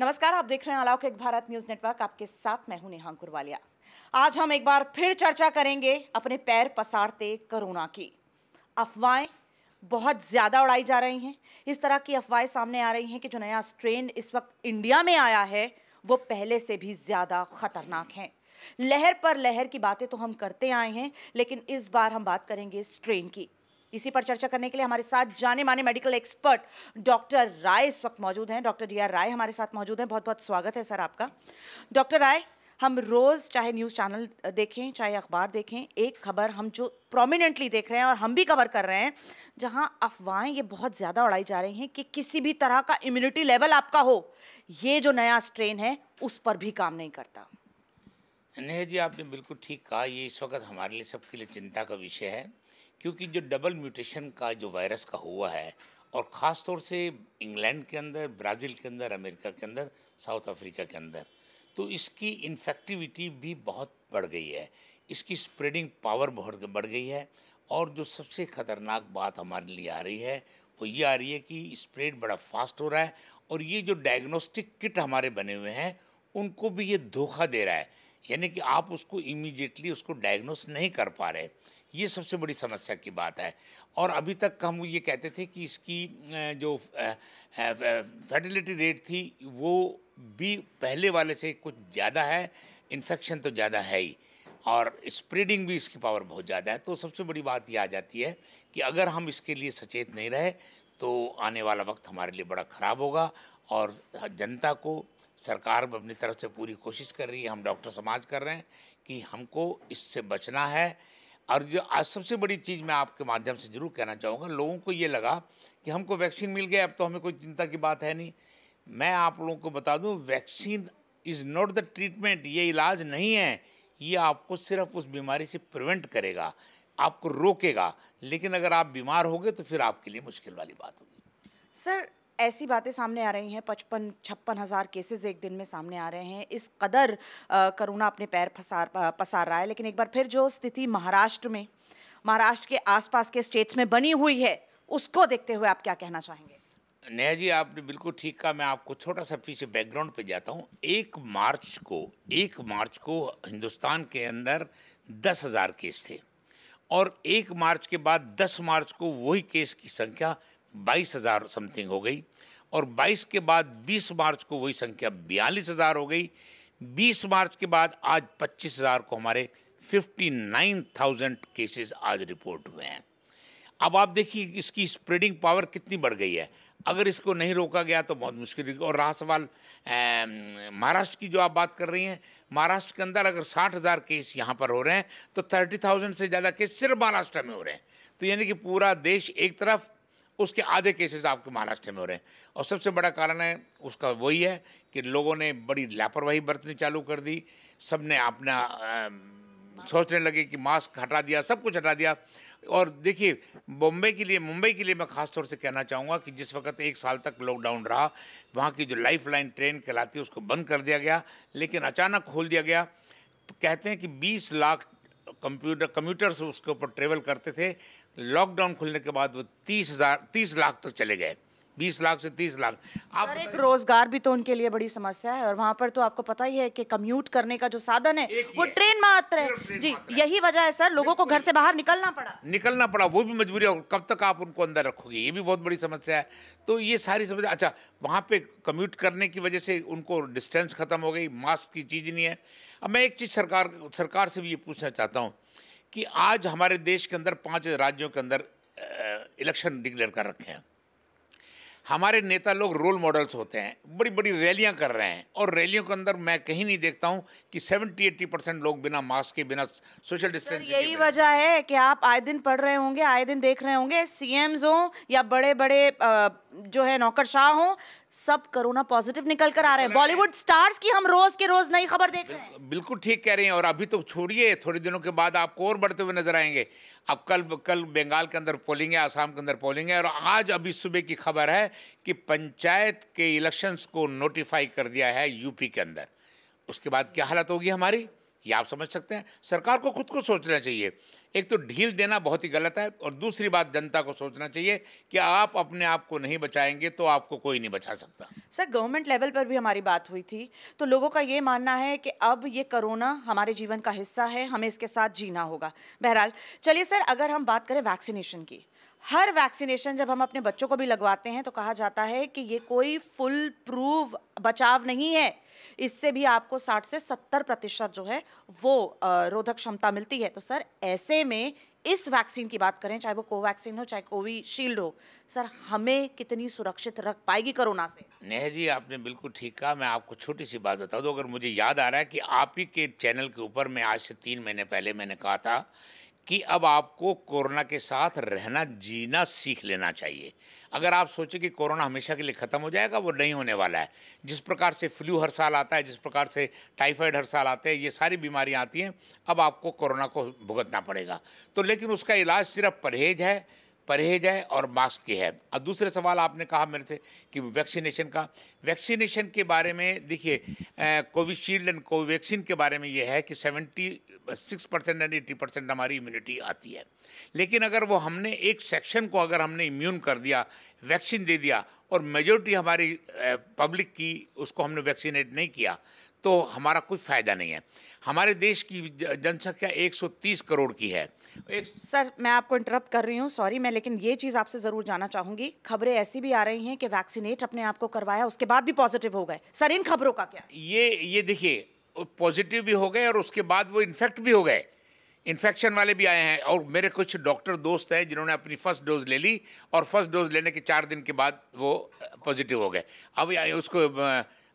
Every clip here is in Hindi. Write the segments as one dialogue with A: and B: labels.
A: नमस्कार आप देख रहे हैं अलाउक एक भारत न्यूज नेटवर्क आपके साथ मैं हूं नेहा कुरवालिया आज हम एक बार फिर चर्चा करेंगे अपने पैर पसारते कोरोना की अफवाहें बहुत ज़्यादा उड़ाई जा रही हैं इस तरह की अफवाहें सामने आ रही हैं कि जो नया स्ट्रेन इस वक्त इंडिया में आया है वो पहले से भी ज़्यादा खतरनाक हैं लहर पर लहर की बातें तो हम करते आए हैं लेकिन इस बार हम बात करेंगे स्ट्रेन की इसी पर चर्चा करने के लिए हमारे साथ जाने माने मेडिकल एक्सपर्ट डॉक्टर राय इस वक्त मौजूद हैं डॉक्टर डी आर राय हमारे साथ मौजूद हैं बहुत बहुत स्वागत है सर आपका डॉक्टर राय हम रोज़ चाहे न्यूज़ चैनल देखें चाहे अखबार देखें एक खबर हम जो प्रोमिनेंटली देख रहे हैं और हम भी कवर कर रहे हैं जहां अफवाहें ये बहुत ज़्यादा उड़ाई जा रही हैं कि किसी भी तरह का इम्यूनिटी लेवल आपका हो ये जो नया स्ट्रेन है उस पर भी काम नहीं करता
B: नेहा जी आपने बिल्कुल ठीक कहा ये इस वक्त हमारे लिए सबके लिए चिंता का विषय है क्योंकि जो डबल म्यूटेशन का जो वायरस का हुआ है और ख़ास तौर से इंग्लैंड के अंदर ब्राज़ील के अंदर अमेरिका के अंदर साउथ अफ्रीका के अंदर तो इसकी इन्फेक्टिविटी भी बहुत बढ़ गई है इसकी स्प्रेडिंग पावर बहुत बढ़ गई है और जो सबसे ख़तरनाक बात हमारे लिए आ रही है वो ये आ रही है कि स्प्रेड बड़ा फास्ट हो रहा है और ये जो डायग्नोस्टिक किट हमारे बने हुए हैं उनको भी ये धोखा दे रहा है यानी कि आप उसको इमीडिएटली उसको डायग्नोस नहीं कर पा रहे ये सबसे बड़ी समस्या की बात है और अभी तक हम ये कहते थे कि इसकी जो फर्टिलिटी रेट थी वो भी पहले वाले से कुछ ज़्यादा है इन्फेक्शन तो ज़्यादा है ही और स्प्रेडिंग भी इसकी पावर बहुत ज़्यादा है तो सबसे बड़ी बात ये आ जाती है कि अगर हम इसके लिए सचेत नहीं रहे तो आने वाला वक्त हमारे लिए बड़ा ख़राब होगा और जनता को सरकार अपनी तरफ से पूरी कोशिश कर रही है हम डॉक्टर समाज कर रहे हैं कि हमको इससे बचना है और जो आज सबसे बड़ी चीज़ मैं आपके माध्यम से जरूर कहना चाहूँगा लोगों को ये लगा कि हमको वैक्सीन मिल गया अब तो हमें कोई चिंता की बात है नहीं मैं आप लोगों को बता दूँ vaccine is not the treatment ये इलाज नहीं है ये आपको सिर्फ उस बीमारी से प्रिवेंट करेगा आपको रोकेगा लेकिन अगर आप बीमार हो गए तो फिर आपके लिए मुश्किल वाली बात होगी
A: सर ऐसी बातें सामने आ रही हैं पचपन छप्पन हज़ार केसेस एक दिन में सामने आ रहे हैं इस कदर करोना अपने पैर फसार पसार रहा है लेकिन एक बार फिर जो स्थिति महाराष्ट्र में महाराष्ट्र के आसपास के स्टेट्स में बनी हुई है उसको देखते हुए आप क्या कहना चाहेंगे
B: नेहा जी आपने बिल्कुल ठीक कहा मैं आपको छोटा सा पीछे बैकग्राउंड पे जाता हूँ एक मार्च को एक मार्च को हिंदुस्तान के अंदर दस हज़ार केस थे और एक मार्च के बाद दस मार्च को वही केस की संख्या बाईस हज़ार समथिंग हो गई और 22 के बाद 20 मार्च को वही संख्या बयालीस हज़ार हो गई 20 मार्च के बाद आज 25,000 हज़ार को हमारे 59,000 केसेस आज रिपोर्ट हुए हैं अब आप देखिए इसकी स्प्रेडिंग पावर कितनी बढ़ गई है अगर इसको नहीं रोका गया तो बहुत मुश्किल और रहा सवाल महाराष्ट्र की जो आप बात कर रही हैं महाराष्ट्र के अंदर अगर साठ हज़ार केस यहाँ पर हो रहे हैं तो थर्टी थाउजेंड से ज़्यादा केस सिर्फ महाराष्ट्र में हो रहे हैं तो यानी कि पूरा देश एक तरफ उसके आधे केसेस आपके महाराष्ट्र में हो रहे हैं और सबसे बड़ा कारण है उसका वही है कि लोगों ने बड़ी लापरवाही बरतनी चालू कर दी सब ने अपना सोचने लगे कि मास्क हटा दिया सब कुछ हटा दिया और देखिए बॉम्बे के लिए मुंबई के लिए मैं खास तौर से कहना चाहूँगा कि जिस वक्त एक साल तक लॉकडाउन रहा वहाँ की जो लाइफ लाइन ट्रेन कहलाती है उसको बंद कर दिया गया लेकिन अचानक खोल दिया गया कहते हैं कि 20 लाख कंप्यूटर से उसके ऊपर ट्रेवल करते थे लॉकडाउन खुलने के बाद वो तीस हज़ार तीस लाख तक चले गए बीस लाख से तीस लाख
A: आप एक रोजगार भी तो उनके लिए बड़ी समस्या है और वहाँ पर तो आपको पता ही है कि कम्यूट करने का जो साधन है वो ट्रेन मात्र है जी यही वजह है सर लोगों को घर से बाहर निकलना पड़ा
B: निकलना पड़ा वो भी मजबूरी और कब तक आप उनको अंदर रखोगे ये भी बहुत बड़ी समस्या है तो ये सारी समस्या अच्छा वहाँ पे कम्यूट करने की वजह से उनको डिस्टेंस खत्म हो गई मास्क की चीज़ नहीं है अब मैं एक चीज़ सरकार सरकार से भी ये पूछना चाहता हूँ कि आज हमारे देश के अंदर पाँच राज्यों के अंदर इलेक्शन डिक्लेयर कर रखे हैं हमारे नेता लोग रोल मॉडल्स होते हैं बड़ी बड़ी रैलियां कर रहे हैं और रैलियों के अंदर मैं कहीं नहीं देखता हूं कि 70 80 परसेंट लोग बिना मास्क के बिना सोशल डिस्टेंस यही
A: वजह है कि आप आए दिन पढ़ रहे होंगे आए दिन देख रहे होंगे सीएम्स हो या बड़े बड़े जो है नौकर शाह हो सब कोरोना पॉजिटिव निकल कर आ रहे हैं बॉलीवुड स्टार्स की हम रोज के रोज नई खबर देख रहे हैं
B: बिल्कुल ठीक कह रही हैं और अभी तो छोड़िए थोड़े दिनों के बाद आपको और बढ़ते हुए नजर आएंगे अब कल कल बंगाल के अंदर पोलिंग है आसाम के अंदर पोलिंग है और आज अभी सुबह की खबर है कि पंचायत के इलेक्शंस को नोटिफाई कर दिया है यूपी के अंदर उसके बाद क्या हालत होगी हमारी ये आप समझ सकते हैं सरकार को खुद को सोचना चाहिए एक तो ढील देना बहुत ही गलत है और दूसरी बात जनता को सोचना चाहिए कि आप अपने आप को नहीं बचाएंगे तो आपको कोई नहीं बचा सकता
A: सर गवर्नमेंट लेवल पर भी हमारी बात हुई थी तो लोगों का ये मानना है कि अब ये कोरोना हमारे जीवन का हिस्सा है हमें इसके साथ जीना होगा बहरहाल चलिए सर अगर हम बात करें वैक्सीनेशन की हर वैक्सीनेशन जब हम अपने बच्चों को भी लगवाते हैं तो कहा जाता है कि ये कोई फुल प्रूव बचाव नहीं है इससे भी आपको 60 से 70 प्रतिशत जो है वो रोधक क्षमता मिलती है तो सर ऐसे में इस वैक्सीन की बात करें चाहे वो कोवैक्सीन हो चाहे कोविशील्ड हो सर हमें कितनी सुरक्षित रख पाएगी कोरोना से
B: नेह जी आपने बिल्कुल ठीक कहा मैं आपको छोटी सी बात बता दूँ अगर मुझे याद आ रहा है कि आप ही के चैनल के ऊपर मैं आज से तीन महीने पहले मैंने कहा था कि अब आपको कोरोना के साथ रहना जीना सीख लेना चाहिए अगर आप सोचें कि कोरोना हमेशा के लिए ख़त्म हो जाएगा वो नहीं होने वाला है जिस प्रकार से फ्लू हर साल आता है जिस प्रकार से टाइफाइड हर साल आते हैं ये सारी बीमारियाँ आती हैं अब आपको कोरोना को भुगतना पड़ेगा तो लेकिन उसका इलाज सिर्फ परहेज है परहेज है और मास्क की है अब दूसरे सवाल आपने कहा मेरे से कि वैक्सीनेशन का वैक्सीनेशन के बारे में देखिए कोविशील्ड एंड कोवैक्सीन के बारे में यह है कि seventy six percent and eighty percent हमारी इम्यूनिटी आती है लेकिन अगर वो हमने एक सेक्शन को अगर हमने इम्यून कर दिया वैक्सीन दे दिया और मेजोरिटी हमारी पब्लिक की उसको हमने वैक्सीनेट नहीं किया तो हमारा कोई फ़ायदा नहीं है हमारे देश की जनसंख्या 130 करोड़ की है
A: एक... सर मैं आपको इंटरप्ट कर रही हूँ सॉरी मैं लेकिन ये चीज़ आपसे ज़रूर जाना चाहूँगी खबरें ऐसी भी आ रही हैं कि वैक्सीनेट अपने आप को करवाया उसके बाद भी पॉजिटिव हो गए सर इन खबरों का क्या
B: ये ये देखिए पॉजिटिव भी हो गए और उसके बाद वो इन्फेक्ट भी हो गए इन्फेक्शन वाले भी आए हैं और मेरे कुछ डॉक्टर दोस्त हैं जिन्होंने अपनी फर्स्ट डोज ले ली और फर्स्ट डोज लेने के चार दिन के बाद वो पॉजिटिव हो गए अब उसको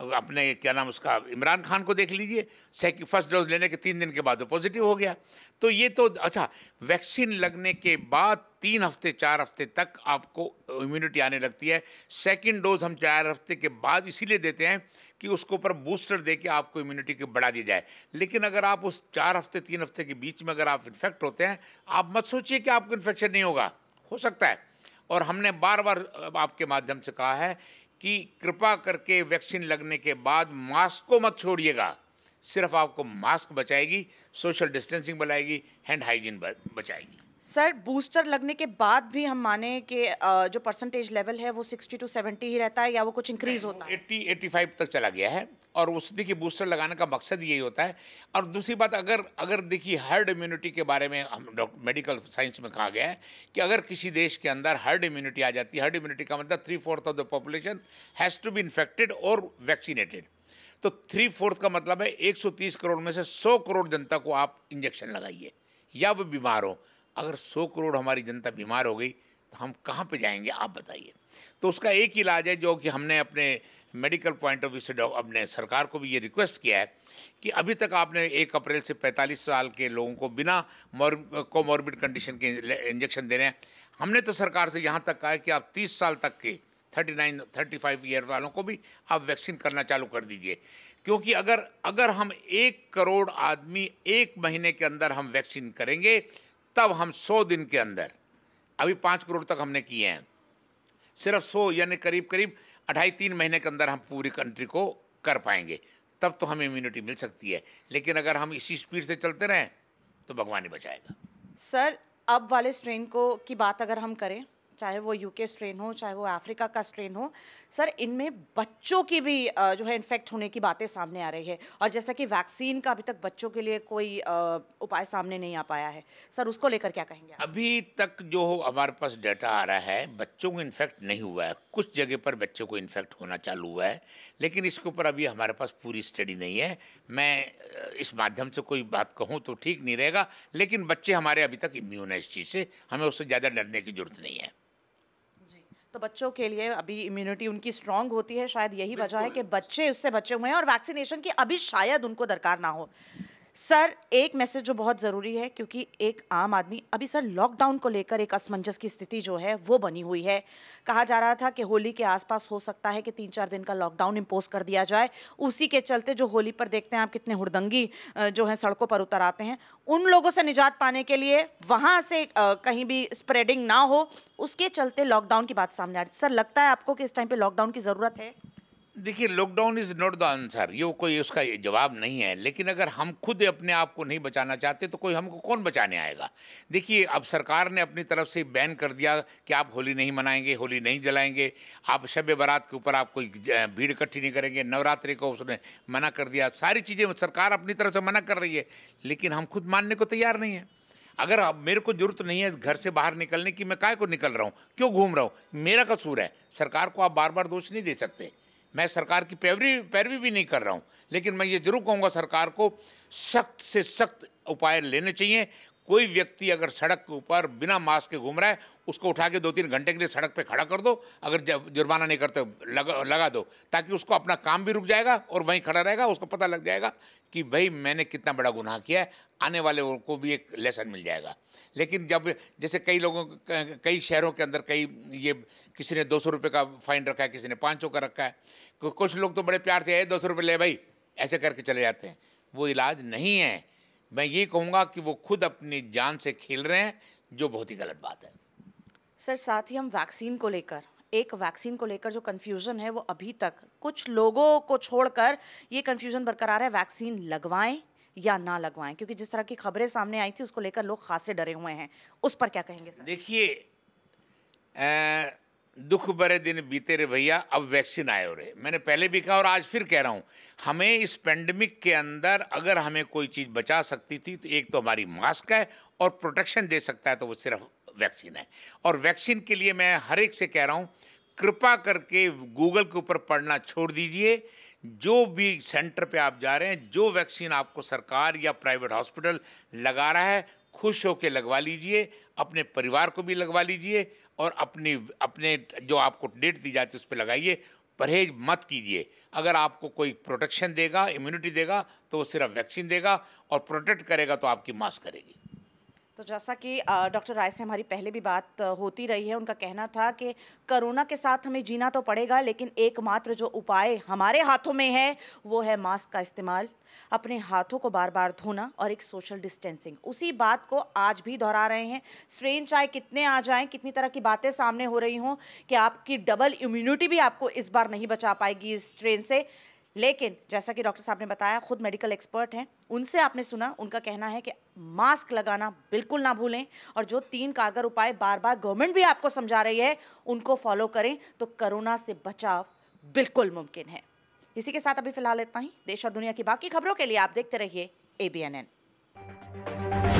B: अपने क्या नाम उसका इमरान खान को देख लीजिए सेकंड फर्स्ट डोज लेने के तीन दिन के बाद वो पॉजिटिव हो गया तो ये तो अच्छा वैक्सीन लगने के बाद तीन हफ्ते चार हफ्ते तक आपको इम्यूनिटी आने लगती है सेकंड डोज हम चार हफ्ते के बाद इसीलिए देते हैं कि उसके ऊपर बूस्टर दे के आपको इम्यूनिटी को बढ़ा दी जाए लेकिन अगर आप उस चार हफ्ते तीन हफ्ते के बीच में अगर आप इन्फेक्ट होते हैं आप मत सोचिए कि आपको इन्फेक्शन नहीं होगा हो सकता है और हमने बार बार आपके माध्यम से कहा है कि कृपा करके वैक्सीन लगने के बाद मास्क को मत छोड़िएगा सिर्फ आपको मास्क बचाएगी सोशल डिस्टेंसिंग बनाएगी हैंड हाइजीन बचाएगी
A: सर बूस्टर लगने के बाद भी हम माने कि जो परसेंटेज लेवल है वो 60 टू 70 ही रहता है या वो कुछ इंक्रीज होता है 80 85
B: तक चला गया है और उस देखिए बूस्टर लगाने का मकसद यही होता है और दूसरी बात अगर अगर देखिए हर्ड इम्यूनिटी के बारे में हम डॉक्टर मेडिकल साइंस में कहा गया है कि अगर किसी देश के अंदर हर्ड इम्यूनिटी आ जाती है हर्ड इम्यूनिटी का मतलब three fourth of the population has to be infected और वैक्सीनेटेड तो थ्री फोर्थ का मतलब है 130 करोड़ में से 100 करोड़ जनता को आप इंजेक्शन लगाइए या वो बीमार हो अगर सौ करोड़ हमारी जनता बीमार हो गई तो हम कहाँ पे जाएंगे आप बताइए तो उसका एक इलाज है जो कि हमने अपने मेडिकल पॉइंट ऑफ व्यू से अपने सरकार को भी ये रिक्वेस्ट किया है कि अभी तक आपने एक अप्रैल से 45 साल के लोगों को बिना कोमोरबिड कंडीशन के इंजेक्शन दे रहे हैं हमने तो सरकार से यहाँ तक कहा है कि आप 30 साल तक के 39 35 ईयर वालों को भी आप वैक्सीन करना चालू कर दीजिए क्योंकि अगर अगर हम एक करोड़ आदमी एक महीने के अंदर हम वैक्सीन करेंगे तब हम सौ दिन के अंदर अभी पाँच करोड़ तक हमने किए हैं सिर्फ सौ यानी करीब करीब अढ़ाई तीन महीने के अंदर हम पूरी कंट्री को कर पाएंगे तब तो हमें इम्यूनिटी मिल सकती है लेकिन अगर हम इसी स्पीड से चलते रहें तो भगवान ही बचाएगा
A: सर अब वाले स्ट्रेन को की बात अगर हम करें चाहे वो यूके स्ट्रेन हो चाहे वो अफ्रीका का स्ट्रेन हो सर इनमें बच्चों की भी जो है इन्फेक्ट होने की बातें सामने आ रही है और जैसा कि वैक्सीन का अभी तक बच्चों के लिए कोई उपाय सामने नहीं आ पाया है सर उसको लेकर क्या कहेंगे
B: अभी तक जो हमारे पास डाटा आ रहा है बच्चों को इन्फेक्ट नहीं हुआ है कुछ जगह पर बच्चों को इन्फेक्ट होना चालू हुआ है लेकिन इसके ऊपर अभी हमारे पास पूरी स्टडी नहीं है मैं इस माध्यम से कोई बात कहूँ तो ठीक नहीं रहेगा लेकिन बच्चे हमारे अभी तक इम्यून है इस चीज़ से हमें उससे ज़्यादा डरने की जरूरत नहीं है
A: तो बच्चों के लिए अभी इम्यूनिटी उनकी स्ट्रांग होती है शायद यही वजह है कि बच्चे उससे बचे हुए हैं और वैक्सीनेशन की अभी शायद उनको दरकार ना हो सर एक मैसेज जो बहुत ज़रूरी है क्योंकि एक आम आदमी अभी सर लॉकडाउन को लेकर एक असमंजस की स्थिति जो है वो बनी हुई है कहा जा रहा था कि होली के आसपास हो सकता है कि तीन चार दिन का लॉकडाउन इम्पोज कर दिया जाए उसी के चलते जो होली पर देखते हैं आप कितने हुड़दंगी जो है सड़कों पर उतर आते हैं उन लोगों से निजात पाने के लिए वहाँ से कहीं भी स्प्रेडिंग ना हो उसके चलते लॉकडाउन की बात सामने आ रही सर लगता है आपको कि इस टाइम पर लॉकडाउन की ज़रूरत है देखिए lockdown
B: is not the answer ये कोई उसका जवाब नहीं है लेकिन अगर हम खुद अपने आप को नहीं बचाना चाहते तो कोई हमको कौन बचाने आएगा देखिए अब सरकार ने अपनी तरफ से बैन कर दिया कि आप होली नहीं मनाएंगे होली नहीं जलाएंगे आप शब बारात के ऊपर आप कोई भीड़ इकट्ठी नहीं करेंगे नवरात्रि को उसने मना कर दिया सारी चीज़ें सरकार अपनी तरफ से मना कर रही है लेकिन हम खुद मानने को तैयार नहीं है अगर अब मेरे को जरूरत नहीं है घर से बाहर निकलने की मैं काय को निकल रहा हूँ क्यों घूम रहा हूँ मेरा कसूर है सरकार को आप बार बार दोष नहीं दे सकते मैं सरकार की पैरवी पैरवी भी नहीं कर रहा हूँ लेकिन मैं ये जरूर कहूँगा सरकार को सख्त से सख्त उपाय लेने चाहिए कोई व्यक्ति अगर सड़क के ऊपर बिना मास्क के घूम रहा है उसको उठा के दो तीन घंटे के लिए सड़क पे खड़ा कर दो अगर जुर्माना नहीं करते लगा लगा दो ताकि उसको अपना काम भी रुक जाएगा और वहीं खड़ा रहेगा उसको पता लग जाएगा कि भाई मैंने कितना बड़ा गुनाह किया है आने वाले को भी एक लेसन मिल जाएगा लेकिन जब जैसे कई लोगों कई शहरों के अंदर कई ये किसी ने दो सौ रुपये का फाइन रखा है किसी ने पाँच सौ का रखा है कुछ लोग तो बड़े प्यार से है दो सौ रुपये ले भाई ऐसे करके चले जाते हैं वो इलाज नहीं है मैं ये कहूँगा कि वो खुद अपनी जान से खेल रहे हैं जो बहुत ही गलत बात है
A: सर साथ ही हम वैक्सीन को लेकर एक वैक्सीन को लेकर जो कन्फ्यूज़न है वो अभी तक कुछ लोगों को छोड़कर ये कन्फ्यूज़न बरकरार है वैक्सीन लगवाएं या ना लगवाएं क्योंकि जिस तरह की खबरें सामने आई थी उसको लेकर लोग खासे डरे हुए हैं उस पर क्या कहेंगे सर देखिए
B: दुख भरे दिन बीते रहे भैया अब वैक्सीन आए हो रहे मैंने पहले भी कहा और आज फिर कह रहा हूँ हमें इस पेंडेमिक के अंदर अगर हमें कोई चीज़ बचा सकती थी तो एक तो हमारी मास्क है और प्रोटेक्शन दे सकता है तो वो सिर्फ वैक्सीन है और वैक्सीन के लिए मैं हर एक से कह रहा हूँ कृपा करके गूगल के ऊपर पढ़ना छोड़ दीजिए जो भी सेंटर पे आप जा रहे हैं जो वैक्सीन आपको सरकार या प्राइवेट हॉस्पिटल लगा रहा है खुश होकर लगवा लीजिए अपने परिवार को भी लगवा लीजिए और अपनी अपने जो आपको डेट दी जाती है उस पर लगाइए परहेज मत कीजिए अगर आपको कोई प्रोटेक्शन देगा इम्यूनिटी देगा तो वो सिर्फ वैक्सीन देगा और प्रोटेक्ट करेगा तो आपकी मास्क करेगी
A: तो जैसा कि डॉक्टर राय से हमारी पहले भी बात होती रही है उनका कहना था कि कोरोना के साथ हमें जीना तो पड़ेगा लेकिन एकमात्र जो उपाय हमारे हाथों में है वो है मास्क का इस्तेमाल अपने हाथों को बार बार धोना और एक सोशल डिस्टेंसिंग उसी बात को आज भी दोहरा रहे हैं स्ट्रेन चाहे कितने आ जाएं कितनी तरह की बातें सामने हो रही हों कि आपकी डबल इम्यूनिटी भी आपको इस बार नहीं बचा पाएगी इस स्ट्रेन से लेकिन जैसा कि डॉक्टर साहब ने बताया खुद मेडिकल एक्सपर्ट हैं उनसे आपने सुना उनका कहना है कि मास्क लगाना बिल्कुल ना भूलें और जो तीन कारगर उपाय बार बार गवर्नमेंट भी आपको समझा रही है उनको फॉलो करें तो कोरोना से बचाव बिल्कुल मुमकिन है इसी के साथ अभी फिलहाल इतना ही देश और दुनिया की बाकी खबरों के लिए आप देखते रहिए ए बी एन एन